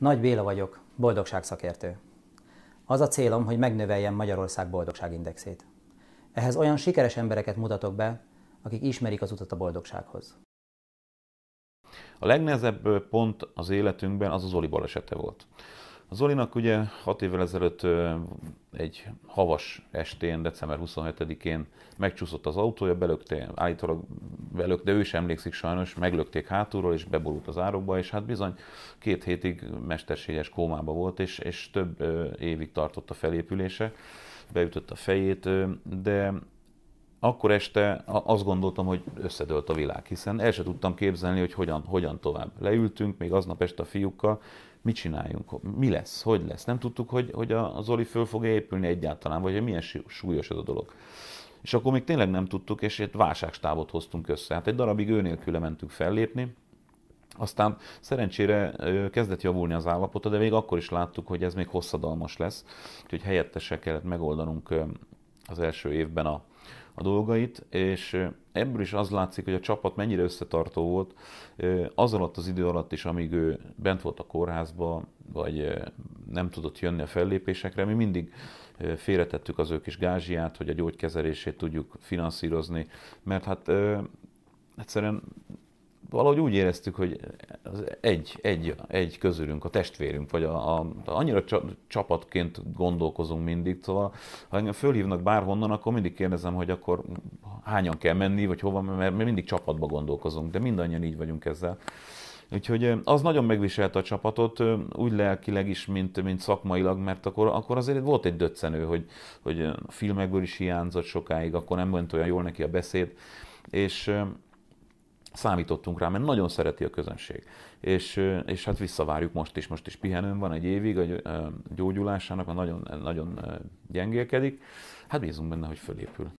Nagy Béla vagyok, boldogságszakértő. Az a célom, hogy megnöveljem Magyarország boldogságindexét. Ehhez olyan sikeres embereket mutatok be, akik ismerik az utat a boldogsághoz. A legnehezebb pont az életünkben az az Zoli balesete volt. A Zolinak ugye 6 évvel ezelőtt egy havas estén, december 27-én megcsúszott az autója, belökte állítólag velük, de ő is emlékszik sajnos, meglökték hátulról, és beborult az árokba, és hát bizony két hétig mesterséges kómába volt, és, és több évig tartott a felépülése, beütött a fejét, de akkor este azt gondoltam, hogy összedőlt a világ, hiszen el se tudtam képzelni, hogy hogyan, hogyan tovább. Leültünk még aznap este a fiúkkal, mit csináljunk, mi lesz, hogy lesz. Nem tudtuk, hogy, hogy a Zoli föl fog épülni egyáltalán, vagy hogy milyen súlyos ez a dolog. És akkor még tényleg nem tudtuk, és egy válságstábot hoztunk össze. Hát egy darabig ő nélküle mentünk fellépni, aztán szerencsére kezdett javulni az állapota, de még akkor is láttuk, hogy ez még hosszadalmas lesz, úgyhogy helyettesen kellett megoldanunk az első évben a, a dolgait, és ebből is az látszik, hogy a csapat mennyire összetartó volt az alatt az idő alatt is, amíg ő bent volt a kórházba, vagy nem tudott jönni a fellépésekre, mi mindig félretettük az ő kis gázsiát, hogy a gyógykezelését tudjuk finanszírozni, mert hát egyszerűen valahogy úgy éreztük, hogy az egy, egy, egy közülünk, a testvérünk, vagy a, a, annyira csapatként gondolkozunk mindig, szóval ha engem fölhívnak bárhonnan, akkor mindig kérdezem, hogy akkor hányan kell menni, vagy hova, mert, mi mindig csapatba gondolkozunk, de mindannyian így vagyunk ezzel. Úgyhogy az nagyon megviselte a csapatot, úgy lelkileg is, mint, mint szakmailag, mert akkor, akkor azért volt egy döccenő, hogy, hogy a filmekből is hiányzott sokáig, akkor nem ment olyan jól neki a beszéd, és számítottunk rá, mert nagyon szereti a közönség. És, és hát visszavárjuk most is, most is pihenőn van egy évig a gyógyulásának, a nagyon, nagyon gyengélkedik. Hát bízunk benne, hogy fölépül.